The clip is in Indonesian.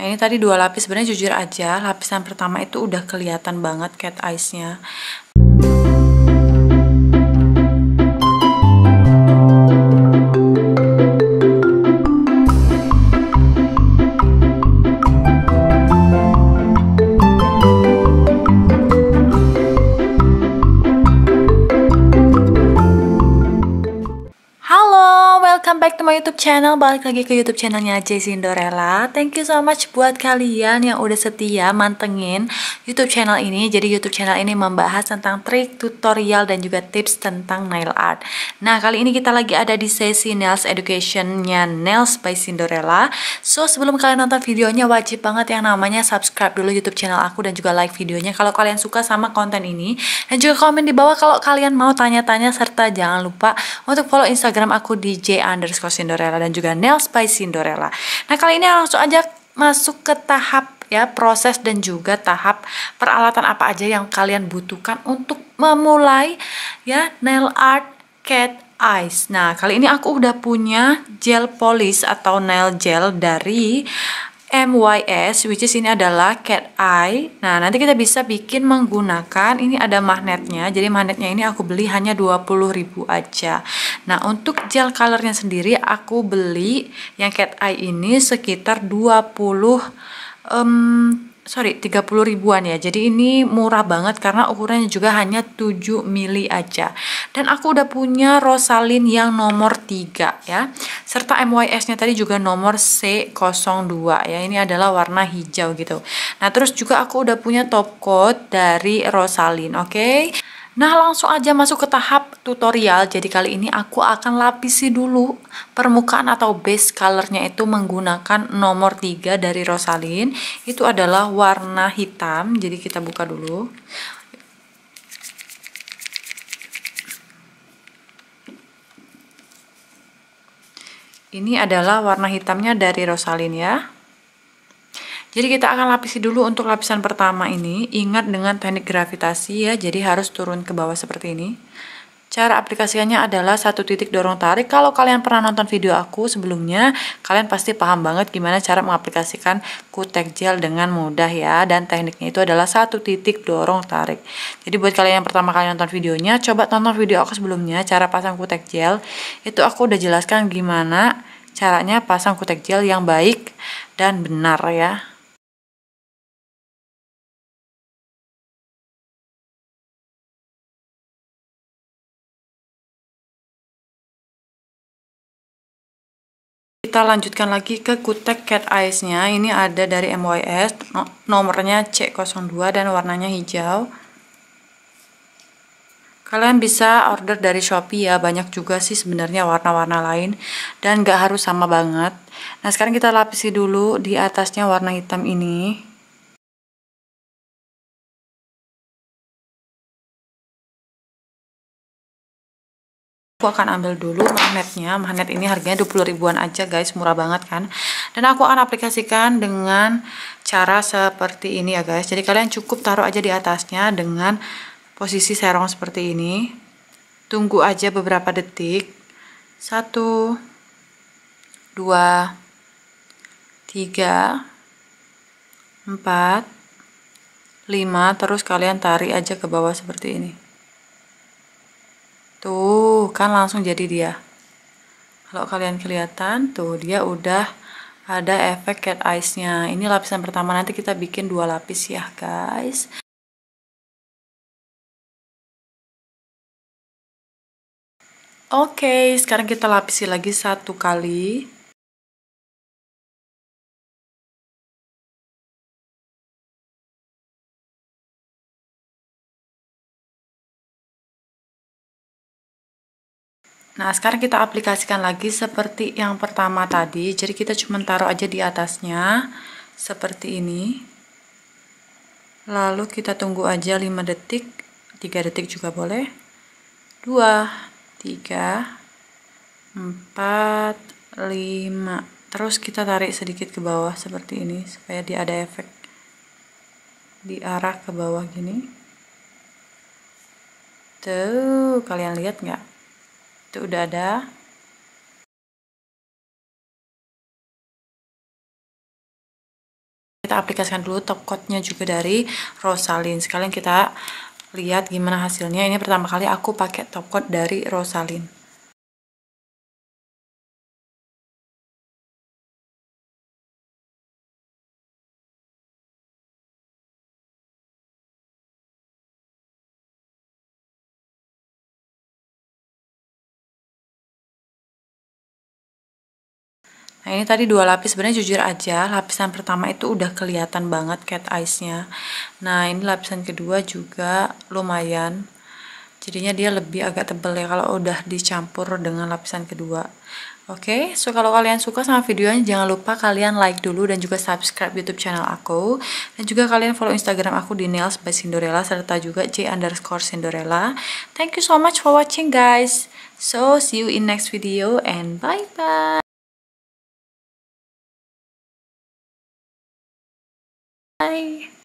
Nah ini tadi dua lapis sebenarnya jujur aja lapisan pertama itu udah kelihatan banget cat eyesnya back to my YouTube channel. Balik lagi ke YouTube channelnya J Cinderella Thank you so much buat kalian yang udah setia mantengin YouTube channel ini. Jadi YouTube channel ini membahas tentang trik, tutorial, dan juga tips tentang nail art. Nah, kali ini kita lagi ada di sesi nails educationnya Nails by Cinderella. So, sebelum kalian nonton videonya, wajib banget yang namanya subscribe dulu YouTube channel aku dan juga like videonya kalau kalian suka sama konten ini. Dan juga komen di bawah kalau kalian mau tanya-tanya serta jangan lupa untuk follow Instagram aku di J underscore Cinderella dan juga Nails by Cinderella. Nah kali ini langsung aja masuk ke tahap ya proses dan juga tahap peralatan apa aja yang kalian butuhkan untuk memulai ya nail art cat eyes. Nah, kali ini aku udah punya gel polish atau nail gel dari MYS which is ini adalah cat eye. Nah, nanti kita bisa bikin menggunakan ini ada magnetnya. Jadi magnetnya ini aku beli hanya 20.000 aja. Nah, untuk gel colornya sendiri aku beli yang cat eye ini sekitar 20 um, sorry 30 ribuan ya jadi ini murah banget karena ukurannya juga hanya 7 mili aja dan aku udah punya Rosalin yang nomor 3 ya serta MYS nya tadi juga nomor C02 ya ini adalah warna hijau gitu nah terus juga aku udah punya top coat dari Rosalin oke okay? Nah langsung aja masuk ke tahap tutorial jadi kali ini aku akan lapisi dulu permukaan atau base colornya itu menggunakan nomor 3 dari Rosalin itu adalah warna hitam jadi kita buka dulu ini adalah warna hitamnya dari Rosalin ya jadi kita akan lapisi dulu untuk lapisan pertama ini. Ingat dengan teknik gravitasi ya, jadi harus turun ke bawah seperti ini. Cara aplikasinya adalah satu titik dorong tarik. Kalau kalian pernah nonton video aku sebelumnya, kalian pasti paham banget gimana cara mengaplikasikan kutek gel dengan mudah ya. Dan tekniknya itu adalah satu titik dorong tarik. Jadi buat kalian yang pertama kali nonton videonya, coba tonton video aku sebelumnya, cara pasang kutek gel. Itu aku udah jelaskan gimana caranya pasang kutek gel yang baik dan benar ya. Kita lanjutkan lagi ke kutek cat eyes-nya. Ini ada dari MYS, nomornya C02 dan warnanya hijau. Kalian bisa order dari Shopee ya, banyak juga sih sebenarnya warna-warna lain dan gak harus sama banget. Nah, sekarang kita lapisi dulu di atasnya warna hitam ini. aku akan ambil dulu magnetnya magnet ini harganya 20 ribuan aja guys murah banget kan dan aku akan aplikasikan dengan cara seperti ini ya guys jadi kalian cukup taruh aja di atasnya dengan posisi serong seperti ini tunggu aja beberapa detik satu dua tiga empat lima terus kalian tarik aja ke bawah seperti ini tuh Tuh, kan langsung jadi dia. Kalau kalian kelihatan, tuh dia udah ada efek cat eyes-nya. Ini lapisan pertama, nanti kita bikin dua lapis ya, guys. Oke, okay, sekarang kita lapisi lagi satu kali. Nah, sekarang kita aplikasikan lagi seperti yang pertama tadi. Jadi kita cuma taruh aja di atasnya seperti ini. Lalu kita tunggu aja 5 detik, 3 detik juga boleh. 2, 3, 4, 5. Terus kita tarik sedikit ke bawah seperti ini supaya dia ada efek di arah ke bawah gini. Tuh, kalian lihat nggak? itu udah ada kita aplikasikan dulu top coatnya nya juga dari Rosalin sekalian kita lihat gimana hasilnya ini pertama kali aku pakai top coat dari Rosalin Nah ini tadi dua lapis, sebenarnya jujur aja lapisan pertama itu udah kelihatan banget cat eyesnya. Nah ini lapisan kedua juga lumayan, jadinya dia lebih agak tebel ya kalau udah dicampur dengan lapisan kedua. Oke, okay, so kalau kalian suka sama videonya jangan lupa kalian like dulu dan juga subscribe YouTube channel aku dan juga kalian follow Instagram aku di nails by Cinderella serta juga j underscore Cinderella. Thank you so much for watching guys. So see you in next video and bye bye. Bye!